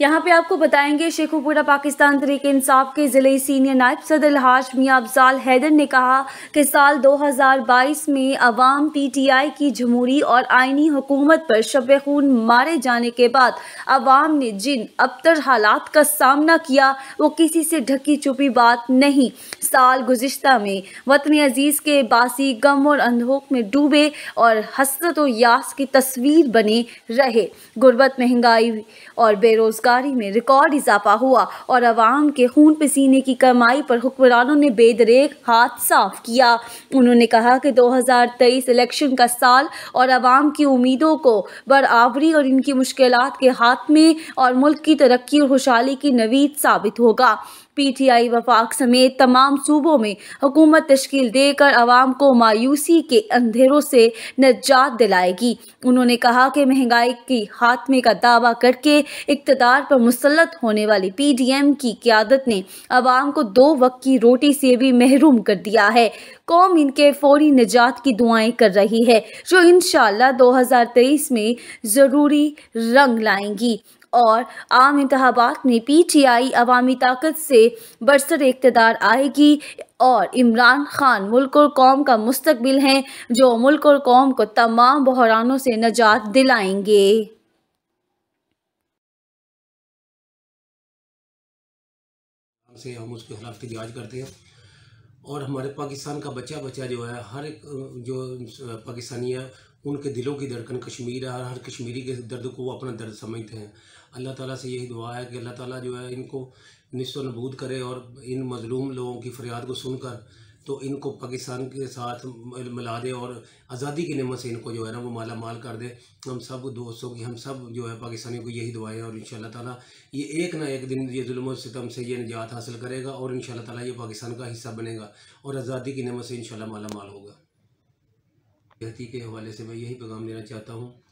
यहाँ पे आपको बताएंगे शेखुपुरा पाकिस्तान तरीक इंसाफ के ज़िले सीनियर नायब सदर हाज मियाँ अफजाल हैदर ने कहा कि साल 2022 में अवाम पीटीआई की जमहूरी और आइनी हुकूमत पर शब खून मारे जाने के बाद अवाम ने जिन अबतर हालात का सामना किया वो किसी से ढकी छुपी बात नहीं साल गुज्त में वतन अजीज़ के बासी गम और अंधोक में डूबे और हसरत यास की तस्वीर बने रहे गुर्बत महंगाई और बेरोज़गार बेरोज़गारी में रिकॉर्ड इजाफा हुआ और आवाम के खून पसीने की कमाई पर हुक्मरानों ने बेदरेख हाथ साफ किया उन्होंने कहा कि 2023 इलेक्शन का साल और आवाम की उम्मीदों को बराबरी और इनकी मुश्किल के हाथ में और मुल्क की तरक्की और खुशहाली की नवीद साबित होगा पीटीआई वफाक समेत तमाम सूबों में हुकूमत तश्कील देकर आवाम को मायूसी के अंधेरों से निजात दिलाएगी उन्होंने कहा कि महंगाई की खात्मे का दावा करके इकतदार पर मुसलत होने वाली पी डी एम की क्यादत ने आवाम को दो वक्त की रोटी से भी महरूम कर दिया है कौम इनके फौरी निजात की दुआएं कर रही है जो इन दो हज़ार तेईस में ज़रूरी रंग लाएंगी और आम इंतबात में पी टी आई अवामी ताकत से बरसर इकतदार आएगी और इमरान खान मुल्क और कौम का मुस्तबिल हैं जो मुल्क और कौम को तमाम बहरानों से नजात दिलाएंगे से हम उसके खिलाफ एहतजाज करते हैं और हमारे पाकिस्तान का बच्चा बच्चा जो है हर एक जो पाकिस्तानी है उनके दिलों की धड़कन कश्मीर है और हर कश्मीरी के दर्द को वो अपना दर्द समझते हैं अल्लाह ताला से यही दुआ है कि अल्लाह ताला जो है इनको निस्व नबूद करे और इन मजलूम लोगों की फरियाद को सुनकर तो इनको पाकिस्तान के साथ मिला दे और आज़ादी की नमत से इनको जो है ना वो माला माल कर दे हम सब दोस्तों की हम सब जो है पाकिस्तानी को यही दुआएं और इन ताला ये एक ना एक दिन ये जुल्म सितम से ये निजात हासिल करेगा और इन ताला ये पाकिस्तान का हिस्सा बनेगा और आज़ादी की नमत से इन माला माल होगा बेहती के हवाले से मैं यही पैगाम देना चाहता हूँ